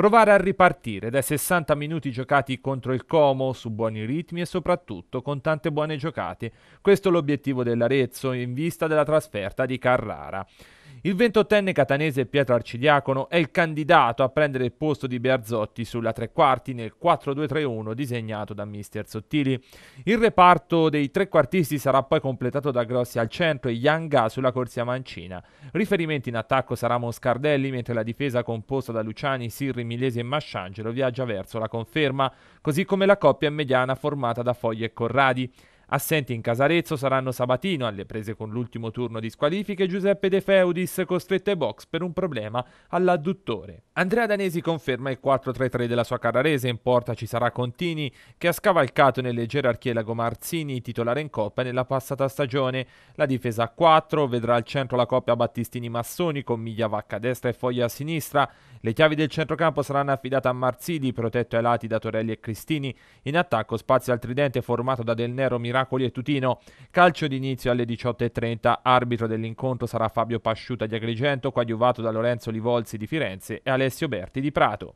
Provare a ripartire dai 60 minuti giocati contro il Como su buoni ritmi e soprattutto con tante buone giocate. Questo è l'obiettivo dell'Arezzo in vista della trasferta di Carrara. Il 28enne catanese Pietro Arcidiacono è il candidato a prendere il posto di Bearzotti sulla tre quarti nel 4-2-3-1 disegnato da Mister Sottili. Il reparto dei tre quartisti sarà poi completato da Grossi al centro e Yanga sulla corsia mancina. Riferimenti in attacco sarà Moscardelli, mentre la difesa composta da Luciani, Sirri, Milesi e Masciangelo viaggia verso la conferma, così come la coppia mediana formata da Foglie e Corradi. Assenti in Casarezzo saranno Sabatino alle prese con l'ultimo turno di squalifiche e Giuseppe De Feudis costretto ai box per un problema all'adduttore. Andrea Danesi conferma il 4-3-3 della sua Carrarese, in porta ci sarà Contini che ha scavalcato nelle gerarchie la Marzini, titolare in Coppa nella passata stagione. La difesa a 4 vedrà al centro la coppia Battistini-Massoni con Miglia Vacca a destra e Foglia a sinistra. Le chiavi del centrocampo saranno affidate a Marzili, protetto ai lati da Torelli e Cristini. In attacco spazio al tridente formato da Del Nero, Miracoli e Tutino. Calcio d'inizio alle 18.30. Arbitro dell'incontro sarà Fabio Pasciuta di Agrigento, coadiuvato da Lorenzo Livolzi di Firenze e Alessio Alessio Berti di Prato.